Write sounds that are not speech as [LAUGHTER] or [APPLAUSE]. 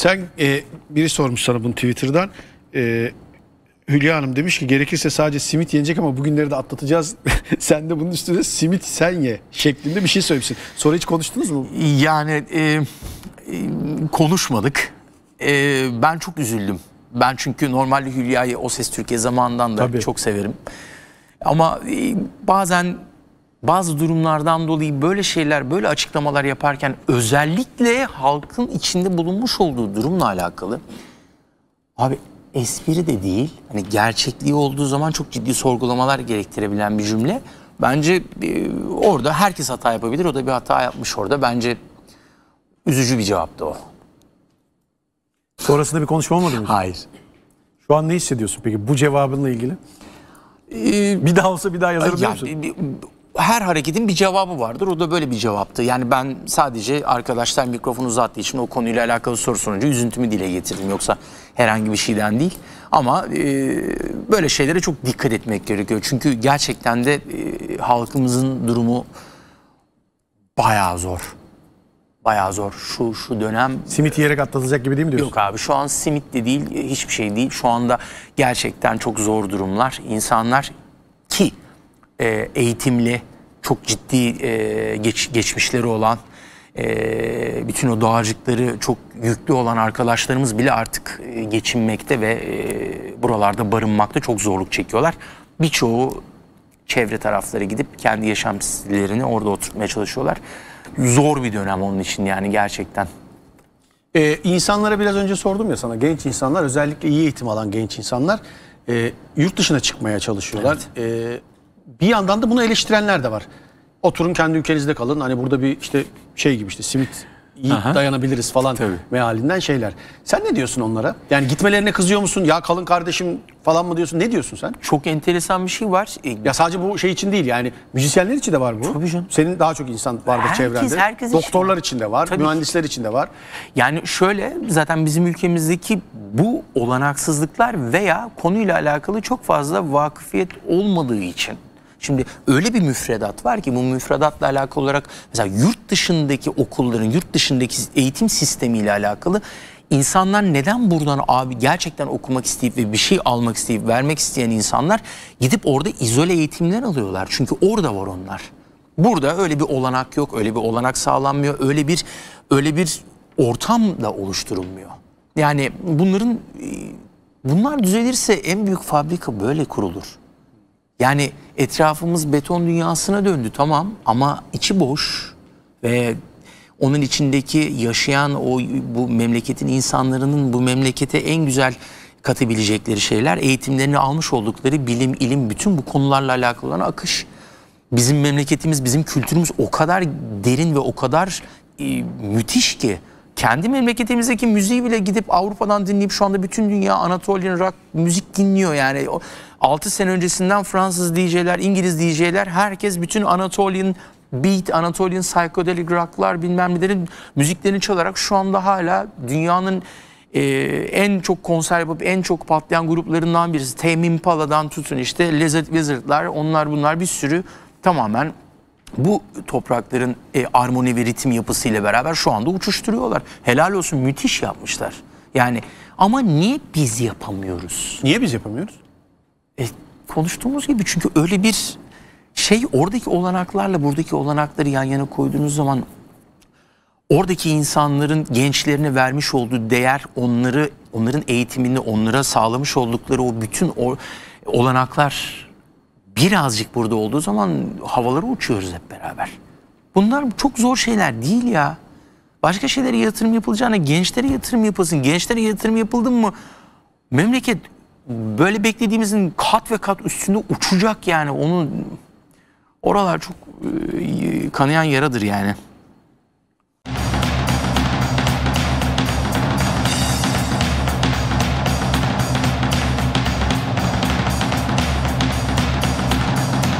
Sen e, biri sormuş sana bunu Twitter'dan. E, Hülya Hanım demiş ki gerekirse sadece simit yenecek ama bugünleri de atlatacağız. [LAUGHS] sen de bunun üstüne simit sen ye şeklinde bir şey söylemişsin. Sonra hiç konuştunuz mu? Yani e, e, konuşmadık. E, ben çok üzüldüm. Ben çünkü normalde Hülya'yı O Ses Türkiye zamanından da Tabii. çok severim. Ama e, bazen bazı durumlardan dolayı böyle şeyler, böyle açıklamalar yaparken özellikle halkın içinde bulunmuş olduğu durumla alakalı abi espri de değil, hani gerçekliği olduğu zaman çok ciddi sorgulamalar gerektirebilen bir cümle. Bence e, orada herkes hata yapabilir. O da bir hata yapmış orada. Bence üzücü bir cevaptı o. Sonrasında bir konuşma olmadı mı? Hayır. Şu an ne hissediyorsun peki bu cevabınla ilgili? Ee, bir daha olsa bir daha yazarım diyorsun musun? E, e, her hareketin bir cevabı vardır. O da böyle bir cevaptı. Yani ben sadece arkadaşlar mikrofonu uzattığı için o konuyla alakalı soru sorunca üzüntümü dile getirdim. Yoksa herhangi bir şeyden değil. Ama e, böyle şeylere çok dikkat etmek gerekiyor. Çünkü gerçekten de e, halkımızın durumu bayağı zor. Bayağı zor. Şu şu dönem... Simit yiyerek atlatılacak gibi değil mi diyorsun? Yok abi şu an simit de değil, e, hiçbir şey değil. Şu anda gerçekten çok zor durumlar. İnsanlar ki e, eğitimli, çok ciddi e, geç, geçmişleri olan e, bütün o dağcıkları çok yüklü olan arkadaşlarımız bile artık e, geçinmekte ve e, buralarda barınmakta çok zorluk çekiyorlar. Birçoğu çevre tarafları gidip kendi yaşam stillerini orada oturtmaya çalışıyorlar. Zor bir dönem onun için yani gerçekten. Ee, insanlara biraz önce sordum ya sana genç insanlar özellikle iyi eğitim alan genç insanlar e, yurt dışına çıkmaya çalışıyorlar. Evet. E, bir yandan da bunu eleştirenler de var. Oturun kendi ülkenizde kalın. Hani burada bir işte şey gibi işte simit iyi Aha. dayanabiliriz falan Tabii. mealinden şeyler. Sen ne diyorsun onlara? Yani gitmelerine kızıyor musun? Ya kalın kardeşim falan mı diyorsun? Ne diyorsun sen? Çok enteresan bir şey var. E, ya sadece bu şey için değil yani müzisyenler için de var bu. Tabii canım. Senin daha çok insan vardır herkes, çevrende. Herkes Doktorlar için, de var, Tabii mühendisler için de var. Yani şöyle zaten bizim ülkemizdeki bu olanaksızlıklar veya konuyla alakalı çok fazla vakıfiyet olmadığı için Şimdi öyle bir müfredat var ki bu müfredatla alakalı olarak mesela yurt dışındaki okulların, yurt dışındaki eğitim sistemiyle alakalı insanlar neden buradan abi gerçekten okumak isteyip ve bir şey almak isteyip vermek isteyen insanlar gidip orada izole eğitimler alıyorlar. Çünkü orada var onlar. Burada öyle bir olanak yok, öyle bir olanak sağlanmıyor, öyle bir öyle bir ortam da oluşturulmuyor. Yani bunların e, bunlar düzelirse en büyük fabrika böyle kurulur. Yani etrafımız beton dünyasına döndü tamam ama içi boş ve onun içindeki yaşayan o bu memleketin insanların bu memlekete en güzel katabilecekleri şeyler eğitimlerini almış oldukları bilim, ilim bütün bu konularla alakalı olan akış. Bizim memleketimiz, bizim kültürümüz o kadar derin ve o kadar e, müthiş ki kendi memleketimizdeki müziği bile gidip Avrupa'dan dinleyip şu anda bütün dünya Anatolian rock müzik dinliyor yani. 6 sene öncesinden Fransız DJ'ler, İngiliz DJ'ler herkes bütün Anatolian beat, Anatolian psychedelic rock'lar bilmem nelerin müziklerini çalarak şu anda hala dünyanın e, en çok konser yapıp en çok patlayan gruplarından birisi. Tame Impala'dan tutun işte Lizard Wizard'lar onlar bunlar bir sürü tamamen bu toprakların e, armoni ve ritim yapısıyla beraber şu anda uçuşturuyorlar. Helal olsun müthiş yapmışlar. Yani ama niye biz yapamıyoruz? Niye biz yapamıyoruz? E, konuştuğumuz gibi çünkü öyle bir şey oradaki olanaklarla buradaki olanakları yan yana koyduğunuz zaman oradaki insanların gençlerine vermiş olduğu değer onları onların eğitimini onlara sağlamış oldukları o bütün o, olanaklar birazcık burada olduğu zaman havalara uçuyoruz hep beraber. Bunlar çok zor şeyler değil ya. Başka şeylere yatırım yapılacağına gençlere yatırım yapasın, Gençlere yatırım yapıldı mı memleket böyle beklediğimizin kat ve kat üstünde uçacak yani. Onun oralar çok e, kanayan yaradır yani.